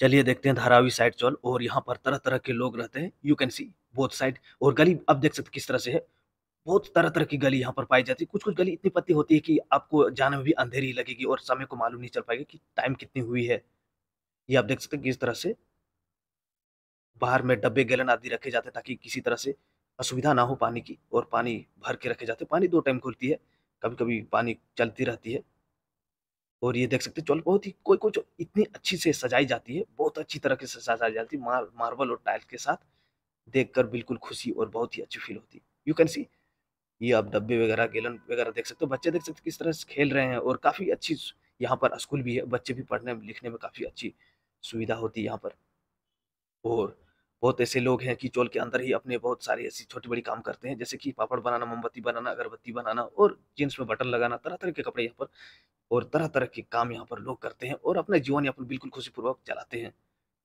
चलिए देखते हैं धारावी साइड चौल और यहाँ पर तरह तरह के लोग रहते हैं you can see both side और गली अब देख सकते किस तरह से है बहुत तरह तरह की गली यहाँ पर पाई जाती है कुछ कुछ गली इतनी पत्ती होती है कि आपको जाने में भी अंधेरी लगेगी और समय को मालूम नहीं चल पाएगा कि टाइम कितनी हुई है ये आप देख सकते हैं किस तरह से बाहर में डब्बे गैलन आदि रखे जाते हैं ताकि किसी तरह से असुविधा ना हो पानी की और पानी भर के रखे जाते पानी दो टाइम खुलती है कभी कभी पानी चलती रहती है और ये देख सकते चौल बहुत ही कोई कोई इतनी अच्छी से सजाई जाती है बहुत अच्छी तरह से सजाई जाती है मार, मार्बल और टाइल्स के साथ देख कर बिल्कुल खुशी और बहुत ही अच्छी फील होती है यू कैन सी ये आप डब्बे वगैरह गेलन वगैरह देख सकते हो बच्चे देख सकते किस तरह से खेल रहे हैं और काफ़ी अच्छी यहाँ पर स्कूल भी है बच्चे भी पढ़ने लिखने में काफ़ी अच्छी सुविधा होती है यहाँ पर और बहुत ऐसे लोग हैं कि चोल के अंदर ही अपने बहुत सारे ऐसी छोटी बड़ी काम करते हैं जैसे कि पापड़ बनाना मोमबत्ती बनाना अगरबत्ती बनाना और जीन्स में बटन लगाना तरह तरह के कपड़े यहाँ पर और तरह तरह के काम यहाँ पर लोग करते हैं और अपना जीवन यहाँ पर बिल्कुल खुशीपूर्वक चलाते हैं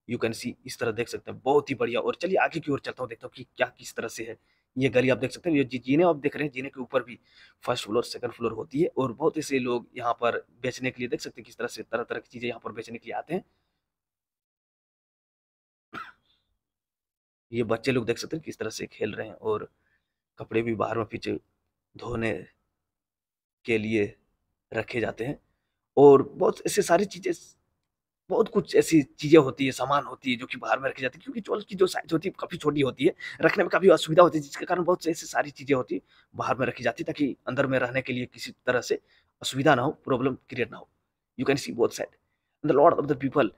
यू कैन सी इस तरह देख सकते हैं बहुत ही बढ़िया और चलिए आगे की ओर चलता हूँ देखता हूँ कि क्या किस तरह से है ये गली आप देख सकते हैं ये जीने आप देख रहे हैं जीने के ऊपर भी फर्स्ट फ्लोर सेकंड फ्लोर होती है और बहुत से लोग यहाँ पर बेचने के लिए देख सकते हैं किस तरह से तरह तरह की चीज़ें यहाँ पर बेचने के लिए आते हैं ये बच्चे लोग देख सकते हैं किस तरह से खेल रहे हैं और कपड़े भी बाहर में पीछे धोने के लिए रखे जाते हैं और बहुत ऐसे सारी चीज़ें बहुत कुछ ऐसी चीज़ें होती है सामान होती है जो कि बाहर में रखी जाती है क्योंकि चोल की जो साइज होती है काफ़ी छोटी होती है रखने में काफ़ी असुविधा होती है जिसके कारण बहुत ऐसी सारी चीज़ें होती है बाहर में रखी जाती है ताकि अंदर में रहने के लिए किसी तरह से असुविधा ना हो प्रॉब्लम क्रिएट ना हो you can see both side the lord of the people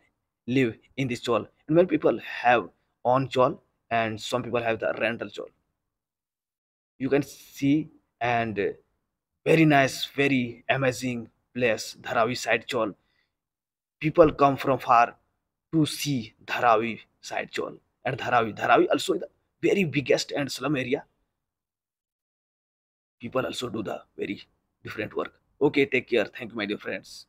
live in this this and and people have on chawl and and some people have the rental chawl you can see and very nice very place Dharavi side chawl people come from far to see Dharavi side chawl and Dharavi Dharavi also the very biggest and slum area people also do the very different work okay take care thank you my dear friends